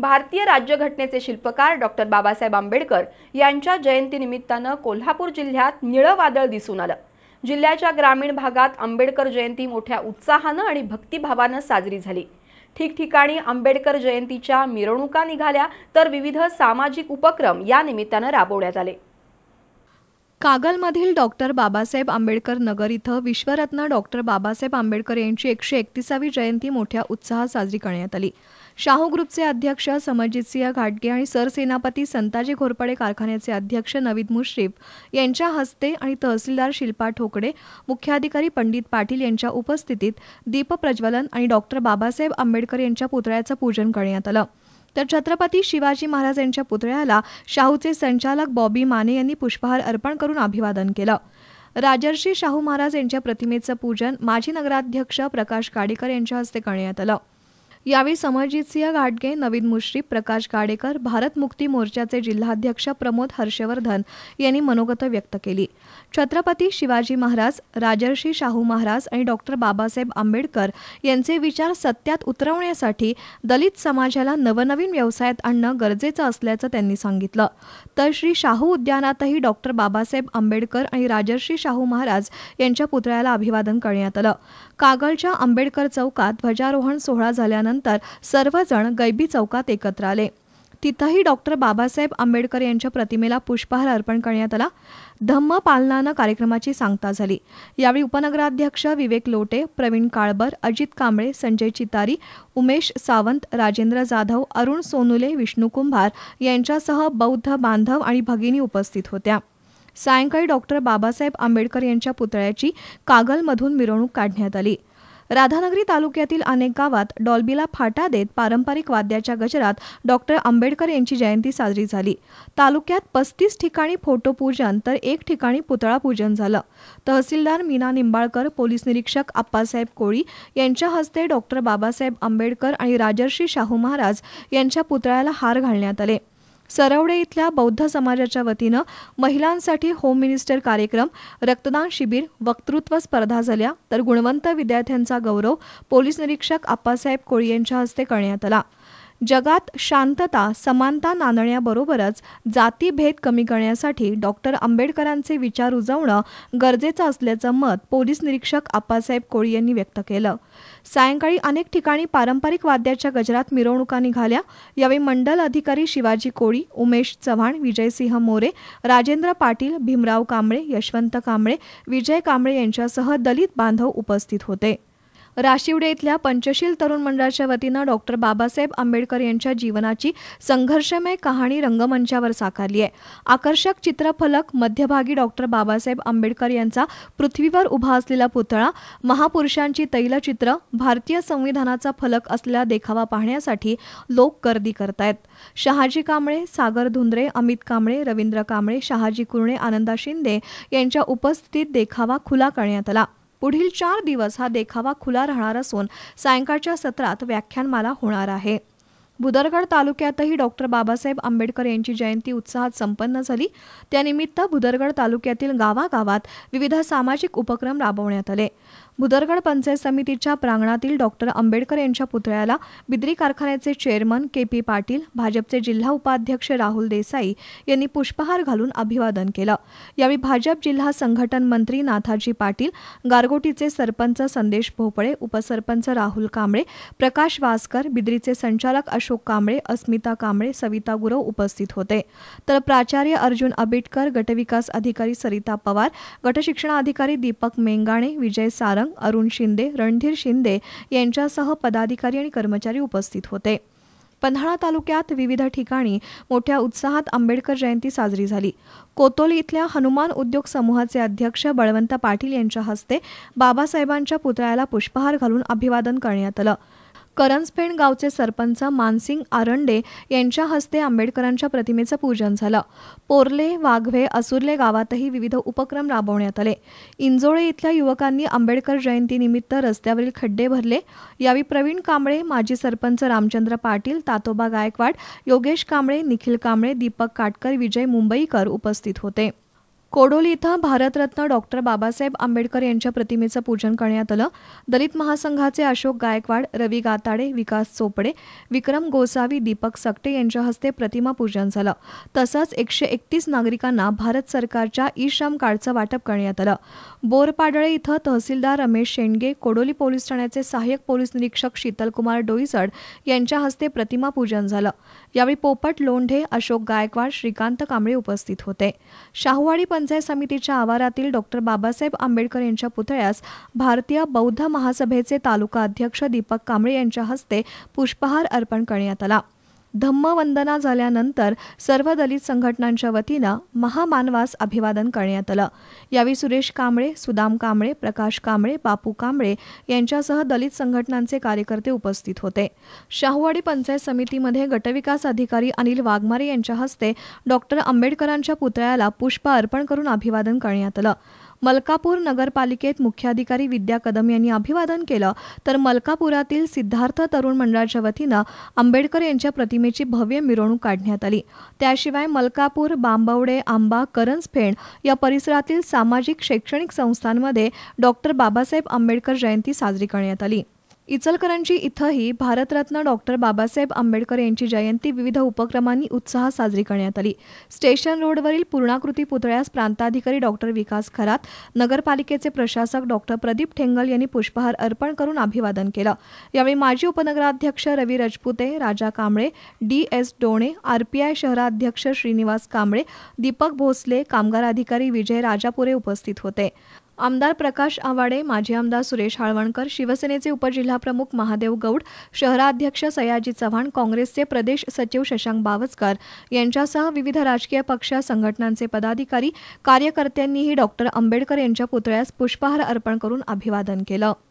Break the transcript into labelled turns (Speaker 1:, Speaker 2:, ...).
Speaker 1: भारतीय राज्यघटनेचे शिल्पकार डॉक्टर बाबासाहेब आंबेडकर यांच्या जयंतीनिमित्तानं कोल्हापूर जिल्ह्यात निळं वादळ दिसून आलं जिल्ह्याच्या ग्रामीण भागात आंबेडकर जयंती मोठ्या उत्साहानं आणि भक्तिभावानं साजरी झाली ठिकठिकाणी आंबेडकर जयंतीच्या मिरवणुका निघाल्या तर विविध सामाजिक उपक्रम या निमित्तानं राबवण्यात आले कागलमधील डॉक्टर बाबासाहेब आंबेडकर नगर इथं विश्वरत्न डॉक्टर बाबासाहेब आंबेडकर यांची एकशे एकतीसावी जयंती मोठ्या उत्साहात साजरी करण्यात आली शाहू ग्रुपचे अध्यक्ष समजितसिंह घाटगे आणि सरसेनापती संताजी घोरपडे कारखान्याचे अध्यक्ष नवीद मुश्रीफ यांच्या हस्ते आणि तहसीलदार शिल्पा ठोकडे मुख्याधिकारी पंडित पाटील यांच्या उपस्थितीत दीपप्रज्वलन आणि डॉक्टर बाबासाहेब आंबेडकर यांच्या पुतळ्याचं पूजन करण्यात आलं तर छत्रपती शिवाजी महाराज यांच्या पुतळ्याला शाहूचे संचालक बॉबी माने यांनी पुष्पहार अर्पण करून अभिवादन केलं राजर्षी शाहू महाराज यांच्या प्रतिमेचं पूजन माजी नगराध्यक्ष प्रकाश काडीकर यांच्या हस्ते करण्यात आलं यावेळी समरजितसिंह घाटगे नवीन मुश्रीफ प्रकाश गाडेकर भारत मुक्ती मोर्चाचे जिल्हाध्यक्ष प्रमोद हर्षवर्धन यांनी मनोगत व्यक्त केली छत्रपती शिवाजी महाराज राजर्षी शाहू महाराज आणि डॉक्टर बाबासाहेब आंबेडकर यांचे विचार सत्यात उतरवण्यासाठी दलित समाजाला नवनवीन व्यवसायात आणणं गरजेचं असल्याचं त्यांनी सांगितलं तर श्री शाहू उद्यानातही डॉक्टर बाबासाहेब आंबेडकर आणि राजर्षी शाहू महाराज यांच्या पुतळ्याला अभिवादन करण्यात आलं कागलच्या आंबेडकर चौकात ध्वजारोहण सोहळा झाल्यानं नंतर सर्वजण गैबी चौकात एकत्र आले तिथंही डॉक्टर बाबासाहेब आंबेडकर यांच्या प्रतिमेला पुष्पहार अर्पण करण्यात आला धम्म पालनानं कार्यक्रमाची सांगता झाली यावेळी उपनगराध्यक्ष विवेक लोटे प्रवीण काळबर अजित कांबळे संजय चितारी उमेश सावंत राजेंद्र जाधव अरुण सोनुले विष्णू कुंभार यांच्यासह बौद्ध बांधव आणि भगिनी उपस्थित होत्या सायंकाळी डॉक्टर बाबासाहेब आंबेडकर यांच्या पुतळ्याची कागलमधून मिरवणूक काढण्यात आली राधानगरी तालुक्यातील अनेक गावात डॉल्बीला फाटा देत पारंपरिक वाद्याच्या गजरात डॉक्टर आंबेडकर यांची जयंती साजरी झाली तालुक्यात पस्तीस ठिकाणी फोटो पूजन तर एक ठिकाणी पुतळा पूजन झालं तहसीलदार मीना निंबाळकर पोलीस निरीक्षक आप्पासाहेब कोळी यांच्या हस्ते डॉक्टर बाबासाहेब आंबेडकर आणि राजर्षी शाहू महाराज यांच्या पुतळ्याला हार घालण्यात आले सरवडे इथल्या बौद्ध समाजाच्या वतीनं महिलांसाठी होम मिनिस्टर कार्यक्रम रक्तदान शिबिर वक्तृत्व स्पर्धा झाल्या तर गुणवंत विद्यार्थ्यांचा गौरव पोलीस निरीक्षक आप्पासाहेब कोळी यांच्या हस्ते करण्यात आला जगात शांतता समानता नांदण्याबरोबरच जातीभेद कमी करण्यासाठी डॉक्टर आंबेडकरांचे विचार रुजवणं गरजेचं असल्याचं मत पोलीस निरीक्षक आप्पासाहेब कोळी यांनी व्यक्त केलं सायंकाळी अनेक ठिकाणी पारंपरिक वाद्याच्या गजरात मिरवणुका निघाल्या यावेळी मंडल अधिकारी शिवाजी कोळी उमेश चव्हाण विजयसिंह मोरे राजेंद्र पाटील भीमराव कांबळे यशवंत कांबळे विजय कांबळे यांच्यासह दलित बांधव उपस्थित होते राशिवडे इथल्या पंचशील तरुण मंडळाच्या वतीनं डॉक्टर बाबासाहेब आंबेडकर यांच्या जीवनाची संघर्षमय कहाणी रंगमंचावर साकारली आहे आकर्षक चित्रफलक मध्यभागी डॉक्टर बाबासाहेब आंबेडकर यांचा पृथ्वीवर उभा असलेला पुतळा महापुरुषांची तैलचित्र भारतीय संविधानाचा फलक असलेला देखावा पाहण्यासाठी लोक गर्दी करतायत शहाजी कांबळे सागर धुंद्रे अमित कांबळे रवींद्र कांबळे शहाजी कुरणे आनंदा शिंदे यांच्या उपस्थितीत देखावा खुला करण्यात आला पुढील चार दिवस हा देखावा खुला राहणार असून सायंकाळच्या सत्रात व्याख्यानमाला होणार आहे भुदरगड तालुक्यातही डॉक्टर बाबासाहेब आंबेडकर यांची जयंती उत्साहात संपन्न झाली त्यानिमित्त भुदरगड तालुक्यातील गावागावात विविध सामाजिक उपक्रम राबवण्यात आले भुदरगड पंचायत समितीच्या प्रांगणातील डॉक्टर आंबेडकर यांच्या पुतळ्याला बिद्री कारखान्याचे चेअरमन के पी पाटील भाजपचे जिल्हा उपाध्यक्ष राहुल देसाई यांनी पुष्पहार घालून अभिवादन केलं यावेळी भाजप जिल्हा संघटन मंत्री नाथाजी पाटील गारगोटीचे सरपंच संदेश भोपळे उपसरपंच राहुल कांबळे प्रकाश वासकर बिद्रीचे संचालक अशोक कांबळे अस्मिता कांबळे सविता गुरव उपस्थित होते तर प्राचार्य अर्जुन आंबेडकर गटविकास अधिकारी सरिता पवार गटशिक्षणाधिकारी दीपक मेंगाणे विजय सार सारंग अरुण शिंदे रणधीर शिंदे यांच्यासह पदाधिकारी आणि कर्मचारी उपस्थित होते पन्हाळा तालुक्यात विविध ठिकाणी मोठ्या उत्साहात आंबेडकर जयंती साजरी झाली कोतोली इथल्या हनुमान उद्योग समूहाचे अध्यक्ष बळवंत पाटील यांच्या हस्ते बाबासाहेबांच्या पुतळ्याला पुष्पहार घालून अभिवादन करण्यात आलं करंजफेण गावचे सरपंच मानसिंग आरंडे यांच्या हस्ते आंबेडकरांच्या प्रतिमेचं पूजन झालं पोरले वाघवे असुर्ले गावातही विविध उपक्रम राबवण्यात आले इंजोळे इथल्या युवकांनी आंबेडकर जयंतीनिमित्त रस्त्यावरील खड्डे भरले यावेळी प्रवीण कांबळे माजी सरपंच रामचंद्र पाटील तातोबा गायकवाड योगेश कांबळे निखिल कांबळे दीपक काटकर विजय मुंबईकर उपस्थित होते कोडोली इथं भारतरत्न डॉक्टर बाबासाहेब आंबेडकर यांच्या प्रतिमेचं पूजन करण्यात आलं दलित महासंघाचे अशोक गायकवाड रवी गाताडे विकास चोपडे विक्रम गोसावी दीपक सकटे यांच्या हस्ते प्रतिमा पूजन झालं तसंच एकशे एकतीस नागरिकांना भारत सरकारच्या ई श्रम कार्डचं वाटप करण्यात आलं बोरपाडळे इथं तहसीलदार रमेश शेंडगे कोडोली पोलीस ठाण्याचे सहाय्यक पोलीस निरीक्षक शीतलकुमार डोईसड यांच्या हस्ते प्रतिमा पूजन झालं यावेळी पोपट लोंढे अशोक गायकवाड श्रीकांत कांबळे उपस्थित होते शाहूवाडी पंचायत समितीच्या आवारातील डॉक्टर बाबासाहेब आंबेडकर यांच्या पुतळ्यास भारतीय बौद्ध महासभेचे तालुका अध्यक्ष दीपक कांबळे यांच्या हस्ते पुष्पहार अर्पण करण्यात आला धम्मवंदना झाल्यानंतर सर्व दलित संघटनांच्या वतीनं महामानवास अभिवादन करण्यात आलं यावेळी सुरेश कांबळे सुदाम कांबळे प्रकाश कांबळे बापू कांबळे यांच्यासह दलित संघटनांचे कार्यकर्ते उपस्थित होते शाहूवाडी पंचायत समितीमध्ये गटविकास अधिकारी अनिल वाघमारे यांच्या हस्ते डॉक्टर आंबेडकरांच्या पुतळ्याला पुष्प अर्पण करून अभिवादन करण्यात आलं मलकापूर नगरपालिकेत मुख्याधिकारी विद्या कदम यांनी अभिवादन केलं तर मलकापुरातील सिद्धार्थ तरुण मंडळाच्या वतीनं आंबेडकर यांच्या प्रतिमेची भव्य मिरवणूक काढण्यात आली त्याशिवाय मलकापूर बांबवडे आंबा करंजफेण या परिसरातील सामाजिक शैक्षणिक संस्थांमध्ये डॉक्टर बाबासाहेब आंबेडकर जयंती साजरी करण्यात आली इचलकरंजी इथंही भारतरत्न डॉक्टर बाबासाहेब आंबेडकर यांची जयंती विविध उपक्रमांनी उत्साहात साजरी करण्यात आली स्टेशन रोडवरील पूर्णाकृती पुतळ्यास प्रांताधिकारी डॉक्टर विकास खरात नगरपालिकेचे प्रशासक डॉक्टर प्रदीप ठेंगल यांनी पुष्पहार अर्पण करून अभिवादन केलं यावेळी माजी उपनगराध्यक्ष Ravi Rajpute Raja Kamble D S Done RPI शहराध्यक्ष श्रीनिवास कांबळे दीपक भोसले कामगार अधिकारी विजय राजापुरे उपस्थित होते आमदार प्रकाश आवाडे माजी आमदार सुरेश हाळवणकर शिवसेनेचे उपजिल्हाप्रमुख महादेव गौड शहराध्यक्ष सयाजी चव्हाण काँग्रेसचे प्रदेश सचिव शशांक बावसकर यांच्यासह विविध राजकीय पक्ष संघटनांचे पदाधिकारी कार्यकर्त्यांनीही डॉक्टर आंबेडकर यांच्या पुतळ्यास पुष्पहार अर्पण करून अभिवादन केलं